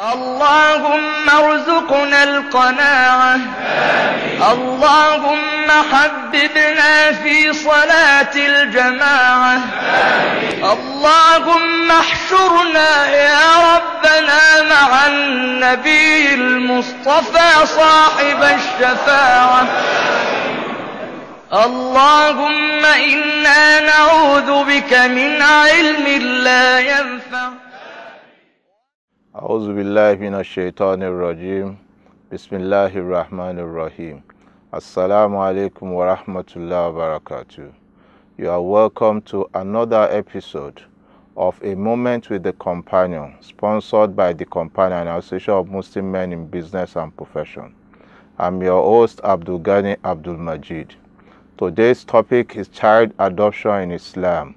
اللهم ارزقنا القناعة آمين. اللهم حببنا في صلاة الجماعة آمين. اللهم احشرنا يا ربنا مع النبي المصطفى صاحب الشفاعة آمين. اللهم إنا نعوذ بك من علم لا ينفع أعوذ بالله من الشيطان الرجيم بسم الله الرحمن الرحيم Assalamu alaikum wa rahmatullahi wa You are welcome to another episode of A Moment with the Companion, sponsored by the Companion Association of Muslim Men in Business and Profession. I'm your host, Abdul Ghani Abdul Majid. Today's topic is child adoption in Islam.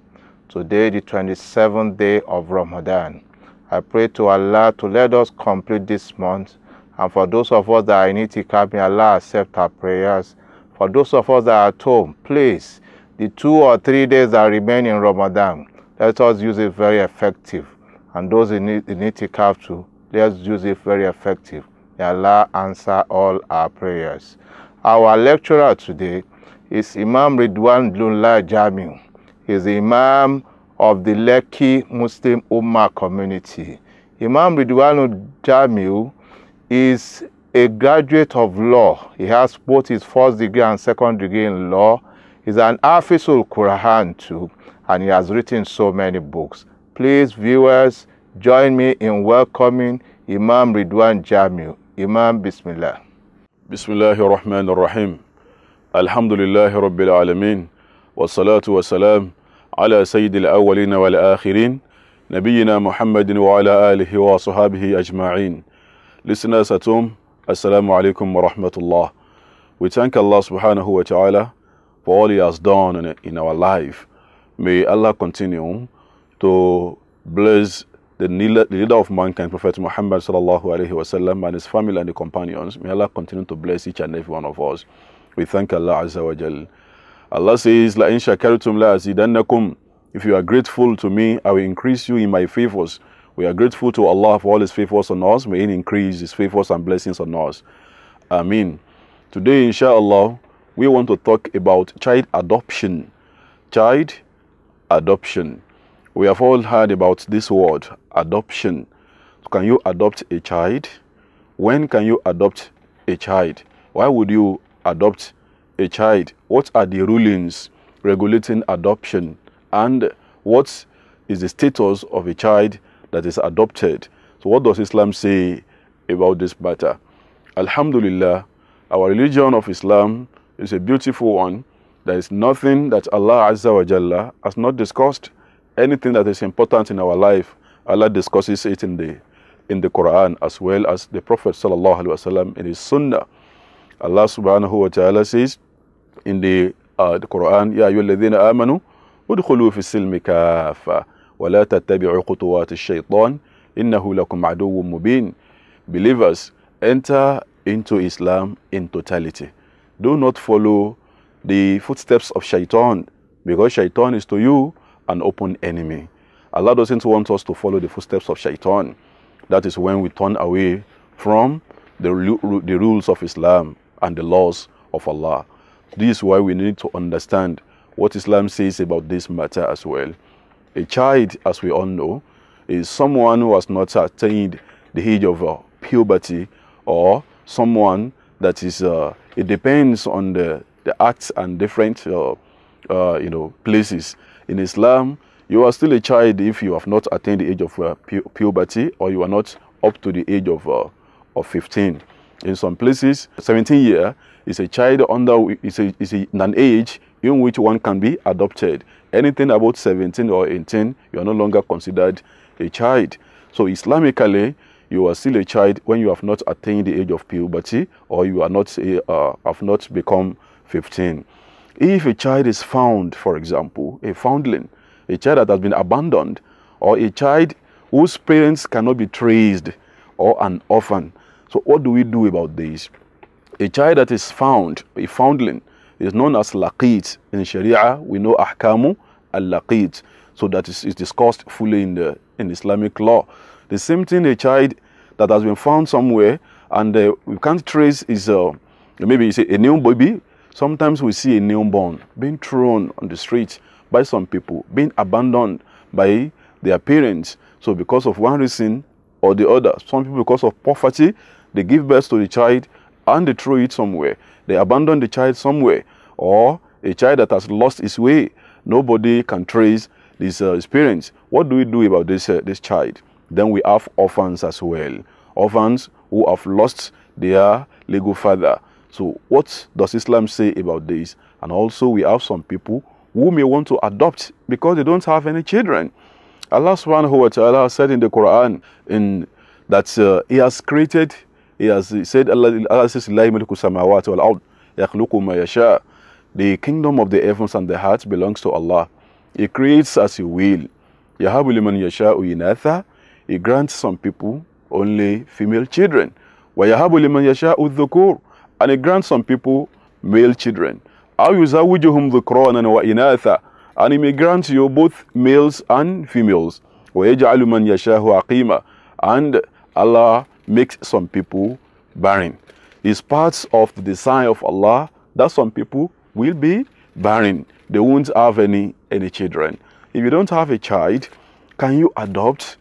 Today, the 27th day of Ramadan, I pray to Allah to let us complete this month. And for those of us that are in itikaf, may Allah accept our prayers. For those of us that are at home, please, the two or three days that remain in Ramadan, let us use it very effective. And those in, in itikaf too, let's use it very effective. May Allah answer all our prayers. Our lecturer today is Imam Ridwan Blunla Jamil. He's the Imam of the Lekki Muslim Ummah community. Imam Ridwanu Jamil is a graduate of law. He has both his first degree and second degree in law. He's an Afisul Quran too, and he has written so many books. Please, viewers, join me in welcoming Imam Ridwan Jamil. Imam Bismillah. Bismillahir Rahmanir Rahim. Alhamdulillahi Rabbil Alameen. Wassalatu wassalam على سيد الأولين والآخرين نبينا محمد وعلى آله وصحابه أجمعين Listeners at home, Assalamu alaikum wa We thank Allah subhanahu wa ta'ala for all He has done in our life. May Allah continue to bless the leader of mankind, Prophet Muhammad sallallahu alayhi wa sallam, and his family and the companions. May Allah continue to bless each and every one of us. We thank Allah Azza wa jalla. Allah says, La in shakartum la azidannakum. If you are grateful to me, I will increase you in my favors. We are grateful to Allah for all His favors on us. May He increase His favors and blessings on us. Amen. Today, inshallah, we want to talk about child adoption. Child adoption. We have all heard about this word, adoption. Can you adopt a child? When can you adopt a child? Why would you adopt a child, what are the rulings regulating adoption and what is the status of a child that is adopted? So, what does Islam say about this matter? Alhamdulillah, our religion of Islam is a beautiful one. There is nothing that Allah Azza wa Jalla has not discussed. Anything that is important in our life, Allah discusses it in the in the Quran as well as the Prophet sallallahu alaihi wasallam in his Sunnah. Allah subhanahu wa ta'ala says, in the, uh, the Quran, يا أيها الذين آمنوا ادخلوا في السلم كافة ولا تتبعوا خطوات الشيطان إنه لكم عدو مبين Believers, enter into Islam in totality. Do not follow the footsteps of shaitan because shaitan is to you an open enemy. Allah doesn't want us to follow the footsteps of shaitan. That is when we turn away from the, the rules of Islam and the laws of Allah. This is why we need to understand what Islam says about this matter as well. A child, as we all know, is someone who has not attained the age of uh, puberty or someone that is, uh, it depends on the, the acts and different, uh, uh, you know, places. In Islam, you are still a child if you have not attained the age of uh, pu puberty or you are not up to the age of, uh, of 15. In some places, 17 year is a child under is, a, is a, an age in which one can be adopted. Anything about 17 or 18, you are no longer considered a child. So Islamically, you are still a child when you have not attained the age of puberty or you are not a, eh, uh, have not become 15. If a child is found, for example, a foundling, a child that has been abandoned, or a child whose parents cannot be traced, or an orphan. So what do we do about this? A child that is found, a foundling, is known as laqit. In Sharia, we know ahkamu al-laqit. So that is, is discussed fully in the in Islamic law. The same thing, a child that has been found somewhere and uh, we can't trace is uh, maybe you say a new baby. Sometimes we see a newborn being thrown on the street by some people, being abandoned by their parents. So because of one reason or the other, some people because of poverty, they give birth to the child and they throw it somewhere. They abandon the child somewhere. Or a child that has lost his way. Nobody can trace his, uh, What do we do about this, uh, this child? Then we have orphans as well. Orphans who have lost their legal father. So what does Islam say about this? And also we have some people who may want to adopt because they don't have any children. Allah subhanahu wa ta'ala said in the Quran in, that uh, He has created he has said, Allah, Allah says, yasha. The kingdom of the heavens and the heart belongs to Allah. He creates as He will. Yahabu liman yasha inatha. He grants some people only female children. Wa yahabu liman yasha dhukur. And He grants some people male children. Aw yuzawijuhum dhukranan wa inatha. And He may grant you both males and females. Wa yaj'alu man yasha'u aqima. And Allah makes some people barren. It's part of the design of Allah that some people will be barren. They won't have any, any children. If you don't have a child, can you adopt?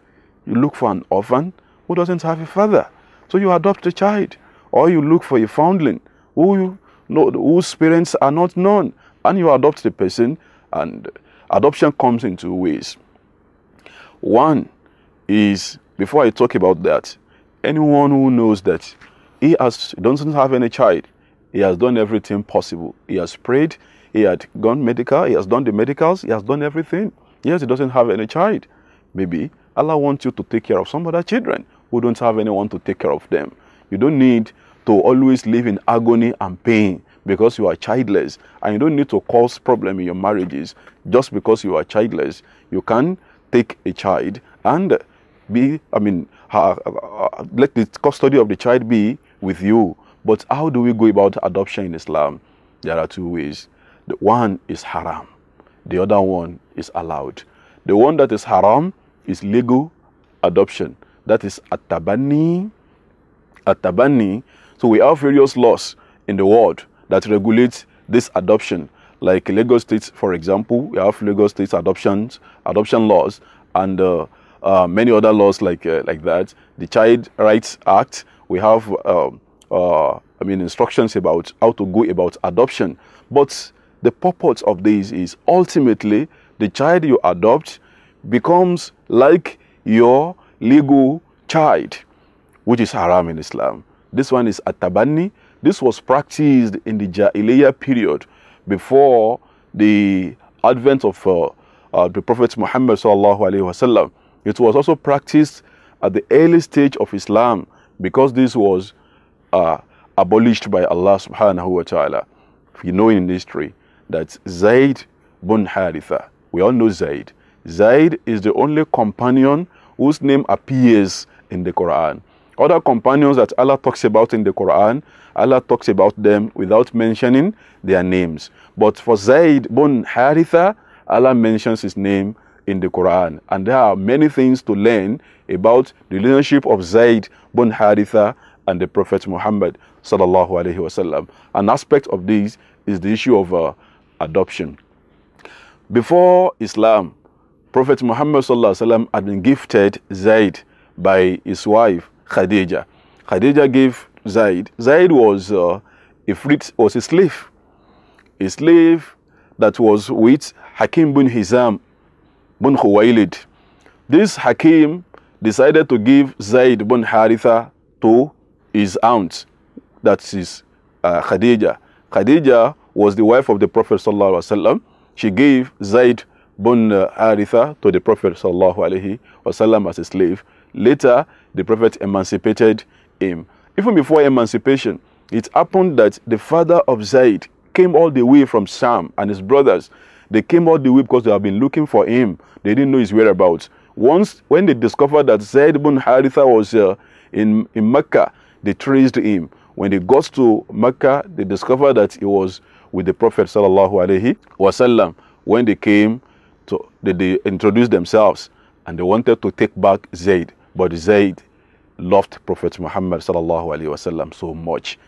You look for an orphan who doesn't have a father. So you adopt a child. Or you look for a foundling who you know, whose parents are not known. And you adopt the person, and adoption comes in two ways. One is, before I talk about that, anyone who knows that he has doesn't have any child, he has done everything possible. He has prayed, he had gone medical, he has done the medicals, he has done everything. Yes, he doesn't have any child. Maybe Allah wants you to take care of some other children who don't have anyone to take care of them. You don't need to always live in agony and pain because you are childless and you don't need to cause problem in your marriages just because you are childless you can take a child and be, I mean, uh, let the custody of the child be with you. But how do we go about adoption in Islam? There are two ways. The one is haram, the other one is allowed. The one that is haram is legal adoption. That is atabani. Atabani. So we have various laws in the world that regulate this adoption. Like Lagos State, for example, we have Lagos State adoptions, adoption laws, and uh, uh, many other laws like uh, like that. The Child Rights Act. We have, um, uh, I mean, instructions about how to go about adoption. But the purpose of this is ultimately the child you adopt becomes like your legal child, which is haram in Islam. This one is atabani. This was practiced in the Jahiliyyah period before the advent of uh, uh, the Prophet Muhammad sallallahu alaihi wasallam. It was also practiced at the early stage of Islam because this was uh, abolished by Allah subhanahu wa ta'ala. We know in history that Zayd bin Haritha, we all know Zayd. Zayd is the only companion whose name appears in the Quran. Other companions that Allah talks about in the Quran, Allah talks about them without mentioning their names. But for Zayd bin Haritha, Allah mentions his name in the Quran. And there are many things to learn about the relationship of Zayd bin Haritha and the Prophet Muhammad sallallahu alaihi wasallam. An aspect of this is the issue of uh, adoption. Before Islam, Prophet Muhammad sallallahu alaihi wasallam had been gifted Zayd by his wife Khadija. Khadija gave Zayd. Zayd was uh, a freed, was a slave, a slave that was with Hakim bin Hizam bin Khuwailid. This Hakim decided to give Zaid bin Haritha to his aunt, that is uh, Khadija. Khadija was the wife of the Prophet She gave Zaid bin uh, Haritha to the Prophet sallallahu as a slave. Later, the Prophet emancipated him. Even before emancipation, it happened that the father of Zaid came all the way from Sam and his brothers they came all the way because they have been looking for him. They didn't know his whereabouts. Once, when they discovered that Zaid ibn Haritha was uh, in, in Mecca, they traced him. When they got to Mecca, they discovered that he was with the Prophet sallallahu alaihi wasallam. When they came, to, they, they introduced themselves and they wanted to take back Zaid, but Zaid loved Prophet Muhammad sallallahu alaihi wasallam so much,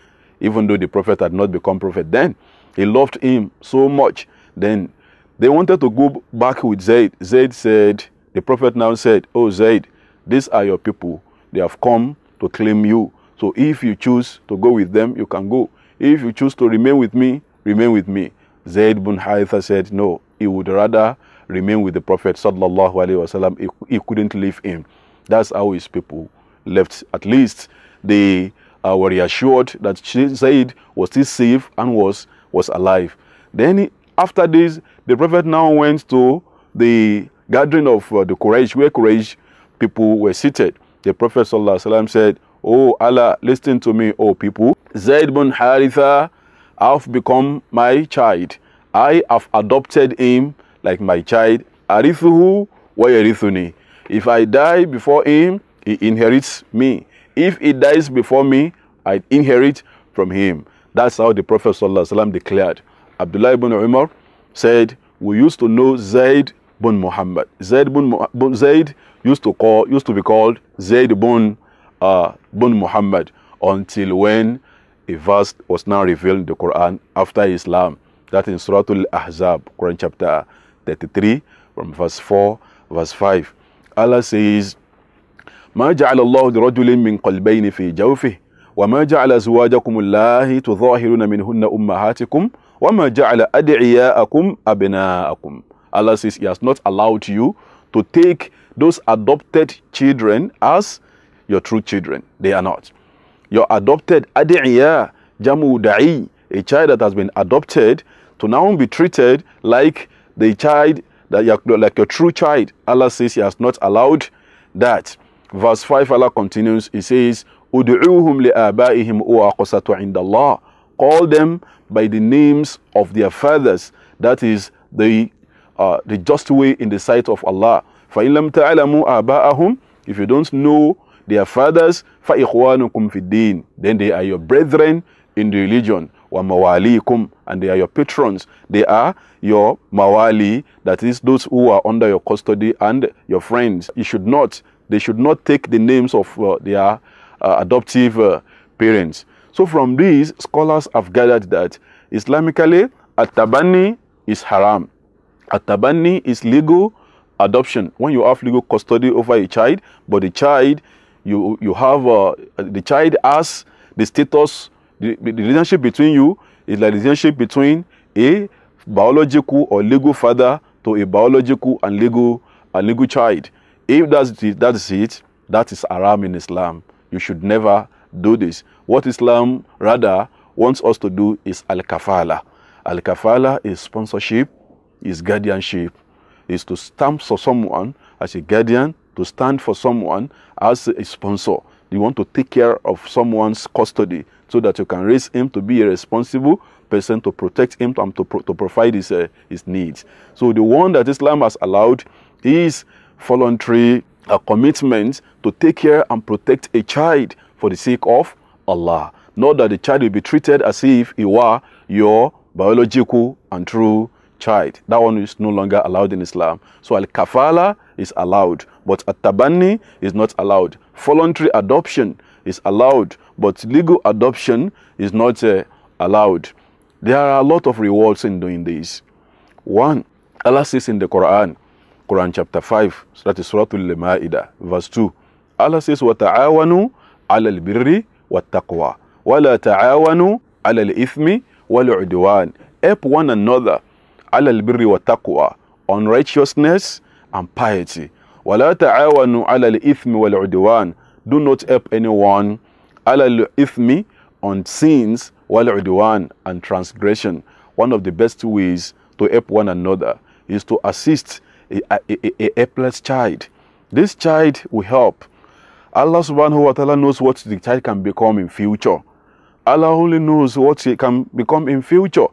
even though the Prophet had not become prophet then, he loved him so much. Then they wanted to go back with Zaid. Zaid said, the prophet now said, Oh, Zaid, these are your people. They have come to claim you. So if you choose to go with them, you can go. If you choose to remain with me, remain with me. Zaid bin Haritha said, No, he would rather remain with the Prophet. sallallahu alaihi wasallam. He, he couldn't leave him. That's how his people left. At least they uh, were reassured that Zaid was still safe and was, was alive. Then, after this, the prophet now went to the gathering of uh, the Quraysh, where Quraysh people were seated. The prophet sallam, said, Oh Allah, listen to me, O people. Zaid bin Haritha, I've become my child. I have adopted him like my child. Arithuhu wa yarithuni. If I die before him, he inherits me. If he dies before me, I inherit from him. That's how the Prophet ﷺ declared. Abdullah ibn Umar said, we used to know Zaid bin Muhammad. Zaid bin, bin Zaid used to call used to be called Zaid bin uh, bin Muhammad until when a verse was now revealed in the Quran after Islam. That in Surah Al-Ahzab, Quran chapter 33, from verse 4, verse 5. Allah says, ما جعل الله لرجل من قلبين في جوفه وما جعل زواجكم الله تظاهرون منهن أمهاتكم وَمَا جَعَلَ أَدْعِيَاءَكُمْ أَبْنَاءَكُمْ Allah says, He has not allowed you to take those adopted children as your true children. They are not. Your adopted adiya jamu da'i, a child that has been adopted, to now be treated like the child that you like your true child. Allah says He has not allowed that. Verse 5 Allah continues, He says, Udu'uhum li'abaihim wa qasatu Allah." call them by the names of their fathers. That is the, uh, the just way in the sight of Allah. تَعْلَمُوا آبَاءَهُمْ If you don't know their fathers, فَإِخْوَانُكُمْ فِي الدِّينِ Then they are your brethren in the religion. وَمَوَالِيكُمْ And they are your patrons. They are your mawali, that is those who are under your custody and your friends. You should not, they should not take the names of uh, their uh, adoptive uh, parents. So from this, scholars have gathered that Islamically, at-tabani is haram. At-tabani is legal adoption. When you have legal custody over a child, but the child, you, you have, uh, the child has the status, the, the relationship between you is like the relationship between a biological or legal father to a biological and legal and legal child. If that's it, is it, that is haram in Islam. You should never do this. What Islam rather wants us to do is al kafala. Al kafala is sponsorship, is guardianship, is to stand for someone as a guardian, to stand for someone as a sponsor. You want to take care of someone's custody so that you can raise him to be a responsible person to protect him and to, pro- to provide his, uh, his needs. So the one that Islam has allowed is voluntary a uh, commitment to take care and protect a child for the sake of Allah. Note that the child will be treated as if he were your biological and true child. That one is no longer allowed in Islam. So al kafala is allowed, but at tabani is not allowed. Voluntary adoption is allowed, but legal adoption is not uh, allowed. There are a lot of rewards in doing this. One, Allah says in the Quran, Quran chapter 5, that is Surah Al-Ma'idah, verse 2. Allah says, وَتَعَاوَنُوا عَلَى الْبِرِّ والتقوى ولا تعاونوا على الإثم والعدوان help one another على البر والتقوى on righteousness and piety ولا تعاونوا على الإثم والعدوان do not help anyone على الإثم on sins والعدوان and transgression one of the best ways to help one another is to assist a, a, a, a helpless child this child will help Allah subhanahu wa ta'ala knows what the child can become in future. Allah only knows what he can become in future.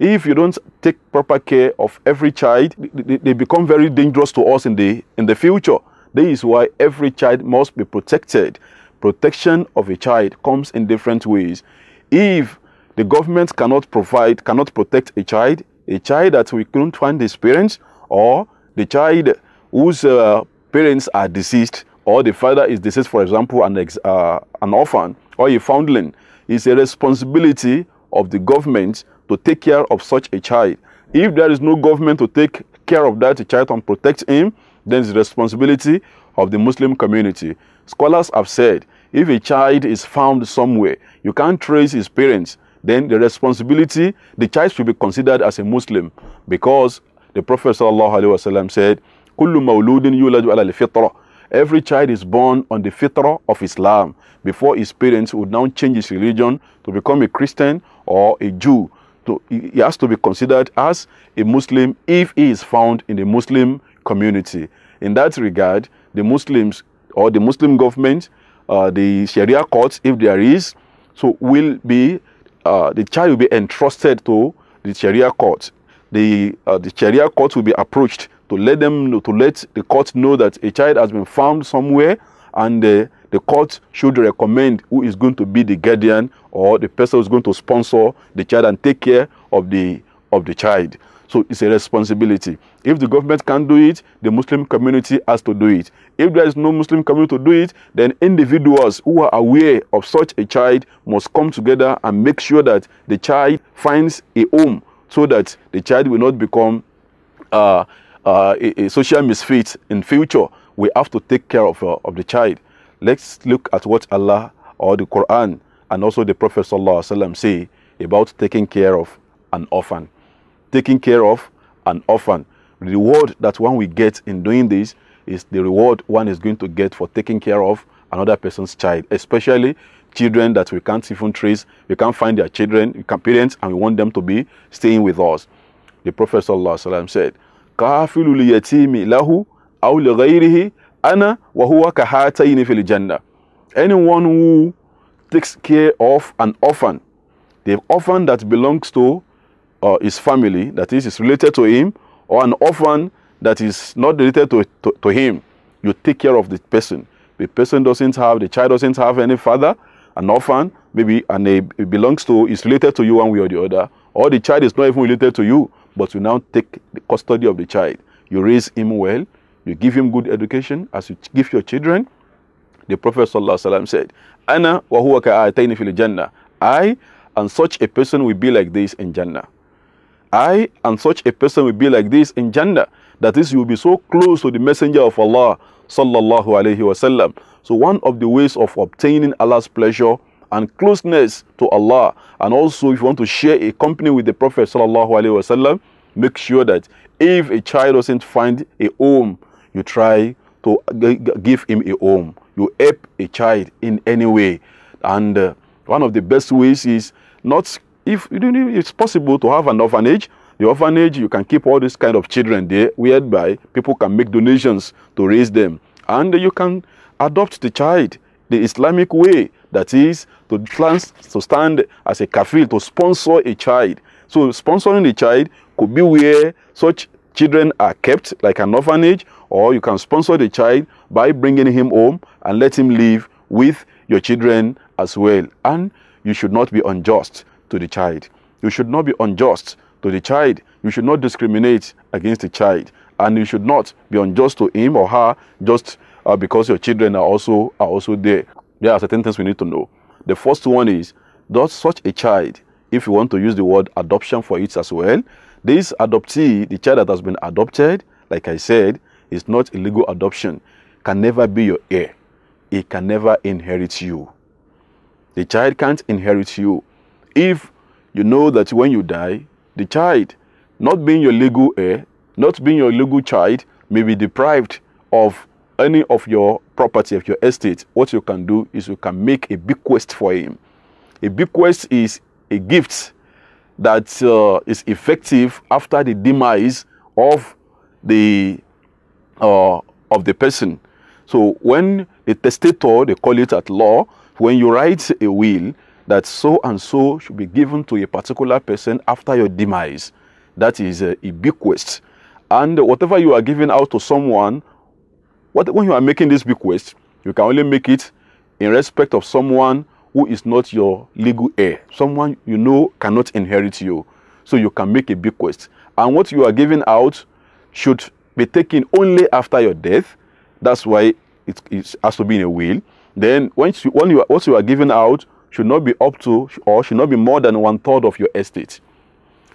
If you don't take proper care of every child, they, become very dangerous to us in the, in the future. is why every child must be protected. Protection of a child comes in different ways. If the government cannot provide, cannot protect a child, a child that we couldn't find his parents, or the child whose uh, parents are deceased, or the father is deceased, for example, an, ex, uh, an orphan or a foundling, it's a responsibility of the government to take care of such a child. If there is no government to take care of that child and protect him, then it's the responsibility of the Muslim community. Scholars have said if a child is found somewhere, you can't trace his parents, then the responsibility, the child should be considered as a Muslim because the Prophet ﷺ said, كل مولود يولد على الفطره Every child is born on the fitra of Islam before his parents would now change his religion to become a Christian or a Jew. To, he has to be considered as a Muslim if he is found in the Muslim community. In that regard, the Muslims or the Muslim government, uh, the Sharia courts, if there is, so will be uh, the child will be entrusted to the Sharia court. The, uh, the Sharia court will be approached to let them to let the court know that a child has been found somewhere and uh, the court should recommend who is going to be the guardian or the person who's going to sponsor the child and take care of the of the child so it's a responsibility if the government can't do it the muslim community has to do it if there is no muslim community to do it then individuals who are aware of such a child must come together and make sure that the child finds a home so that the child will not become uh, uh, a, a, social misfit in future, we have to take care of, uh, of the child. Let's look at what Allah or the Quran and also the Prophet ﷺ say about taking care of an orphan. Taking care of an orphan. The reward that one will get in doing this is the reward one is going to get for taking care of another person's child, especially children that we can't even trace, we can't find their children, we can parents, and we want them to be staying with us. The Prophet ﷺ said, kafilul yatimi lahu aw ana wa huwa kahatayn fil anyone who takes care of an orphan the orphan that belongs to uh, his family that is is related to him or an orphan that is not related to, to, to him you take care of the person the person doesn't have the child doesn't have any father an orphan maybe and it belongs to is related to you one way or the other or the child is not even related to you but you now take the custody of the child. You raise him well, you give him good education as you give your children. The Prophet said, Ana wa huwa ka'ataini fil jannah. I and such a person will be like this in Jannah. I and such a person will be like this in Jannah. That is, you will be so close to the messenger of Allah sallallahu alayhi wasallam. So one of the ways of obtaining Allah's pleasure and closeness to Allah. And also, if you want to share a company with the Prophet sallallahu alaihi wasallam, make sure that if a child doesn't find a home, you try to give him a home. You help a child in any way, and uh, one of the best ways is not if it's possible to have an orphanage. The orphanage you can keep all these kind of children there, whereby people can make donations to raise them, and you can adopt the child the Islamic way that is, to, trans, to stand as a kafil, to sponsor a child. So sponsoring a child could be where such children are kept, like an orphanage, or you can sponsor the child by bringing him home and let him live with your children as well. And you should not be unjust to the child. You should not be unjust to the child. You should not discriminate against the child. And you should not be unjust to him or her just uh, because your children are also, are also there. There are certain things we need to know. The first one is that such a child, if you want to use the word adoption for it as well, this adoptee, the child that has been adopted, like I said, is not illegal adoption, can never be your heir. It can never inherit you. The child can't inherit you. If you know that when you die, the child, not being your legal heir, not being your legal child, may be deprived of any of your property of your estate, what you can do is you can make a bequest for him. A bequest is a gift that uh, is effective after the demise of the uh, of the person. So when the testator, they call it at law, when you write a will that so and so should be given to a particular person after your demise, that is a, a bequest. And whatever you are giving out to someone what, when you are making this bequest, you can only make it in respect of someone who is not your legal heir, someone you know cannot inherit you. So you can make a bequest. And what you are giving out should be taken only after your death. That's why it, it has to be in a will. Then, once you, when you, what you are giving out should not be up to or should not be more than one third of your estate.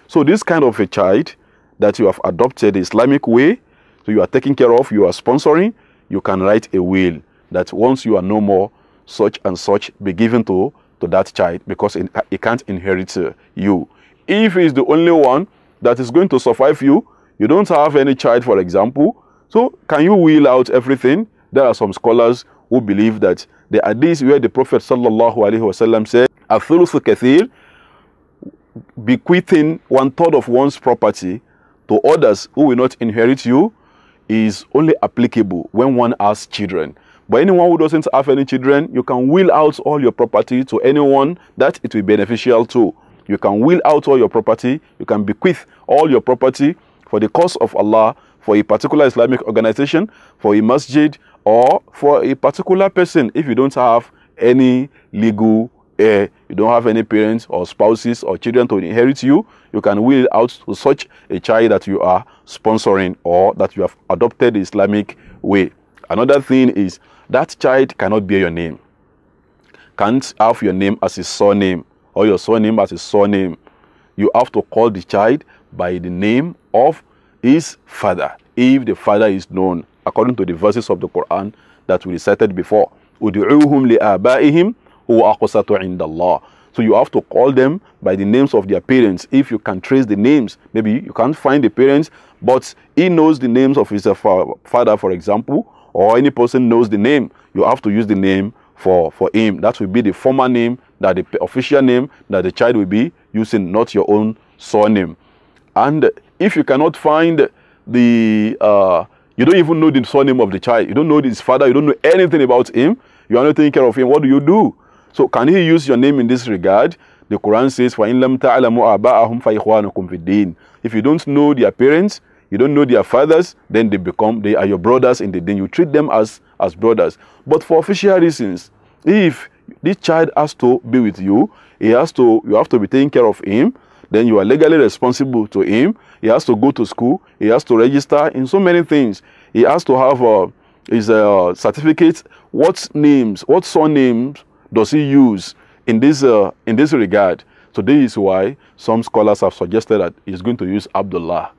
So, this kind of a child that you have adopted the Islamic way, so you are taking care of, you are sponsoring, you can write a will that once you are no more, such and such be given to, to that child because he can't inherit uh, you. If he is the only one that is going to survive you, you don't have any child, for example, so can you will out everything? There are some scholars who believe that the hadith where the Prophet sallallahu alaihi wasallam said, "Athulusu kathir," bequeathing one third of one's property to others who will not inherit you, is only applicable when one has children. But anyone who doesn't have any children, you can will out all your property to anyone that it will be beneficial to. You can will out all your property, you can bequeath all your property for the cause of Allah, for a particular Islamic organization, for a masjid, or for a particular person if you don't have any legal heir, eh, you don't have any parents or spouses or children to inherit you, you can will out to such a child that you are sponsoring or that you have adopted the Islamic way. Another thing is that child cannot bear your name, can't have your name as his surname or your surname as his surname. You have to call the child by the name of his father if the father is known according to the verses of the Quran that we recited before. الله so you have to call them by the names of their parents. If you can trace the names, maybe you can't find the parents, but he knows the names of his uh, father, for example, or any person knows the name. You have to use the name for, for him. That will be the formal name, that the official name that the child will be using, not your own surname. And if you cannot find the, uh, you don't even know the surname of the child, you don't know his father, you don't know anything about him, you are not taking care of him, what do you do? So can he use your name in this regard? The Quran says, If you don't know their parents, you don't know their fathers, then they become, they are your brothers in the deen. You treat them as, as brothers. But for official reasons, if this child has to be with you, he has to, you have to be taking care of him, then you are legally responsible to him. He has to go to school. He has to register in so many things. He has to have uh, his uh, certificates. What names, what surnames does he use in this, uh, in this regard? So this is why some scholars have suggested that he's going to use Abdullah.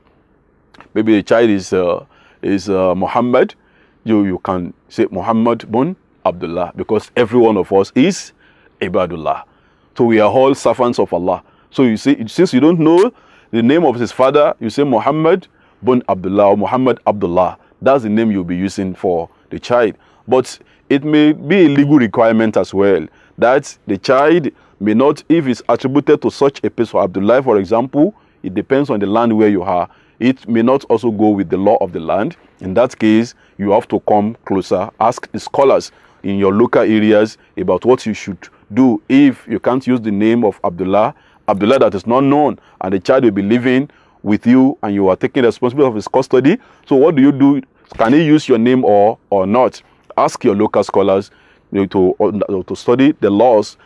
Maybe the child is, uh, is uh, Muhammad. You, you can say Muhammad bin Abdullah because every one of us is Ibadullah. So we are all servants of Allah. So you see, since you don't know the name of his father, you say Muhammad bin Abdullah or Muhammad Abdullah. That's the name you'll be using for the child. But it may be a legal requirement as well that the child may not, if it's attributed to such a person, Abdullah, for example, it depends on the land where you are. It may not also go with the law of the land. In that case, you have to come closer, ask the scholars in your local areas about what you should do if you can't use the name of Abdullah, Abdullah that is not known, and the child will be living with you and you are taking responsibility of his custody. So what do you do can he use your name or, or not? Ask your local scholars you know, to, uh, to study the laws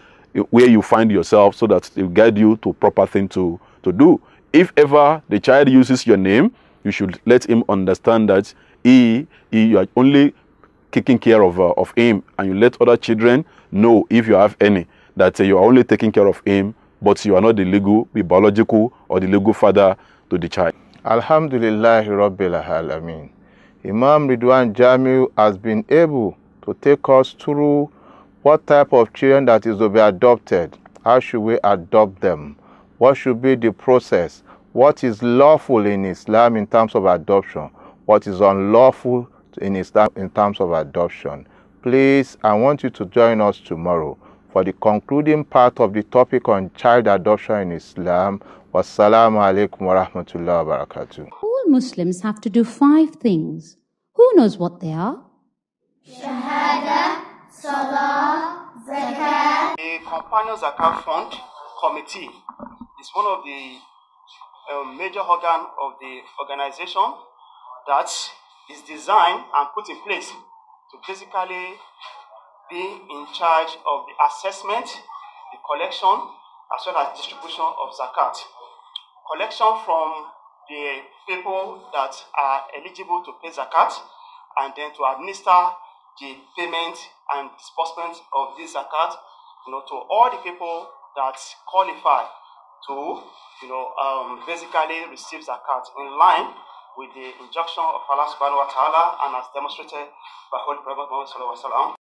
where you find yourself so that it will guide you to proper thing to, to do. If ever the child uses your name, you should let him understand that he, he you are only taking care of, uh, of him and you let other children know if you have any that uh, you are only taking care of him but you are not the legal, the biological or the legal father to the child. Alhamdulillah Rabbil Imam Ridwan Jamil has been able to take us through what type of children that is to be adopted, how should we adopt them, what should be the process, what is lawful in Islam in terms of adoption, what is unlawful in Islam in terms of adoption. Please, I want you to join us tomorrow for the concluding part of the topic on child adoption in Islam. Wassalamu alaikum wa rahmatullahi wa barakatuh. All Muslims have to do five things. Who knows what they are? Shahada, Salah, Zakat. The Companion Zakat Fund Committee is one of the uh, major organs of the organization that is designed and put in place to basically being in charge of the assessment, the collection, as well as distribution of zakat. Collection from the people that are eligible to pay zakat and then to administer the payment and disbursement of this zakat you know, to all the people that qualify to you know, um, basically receive zakat in line with the injunction of Allah subhanahu wa ta'ala and as demonstrated by Holy Prophet Muhammad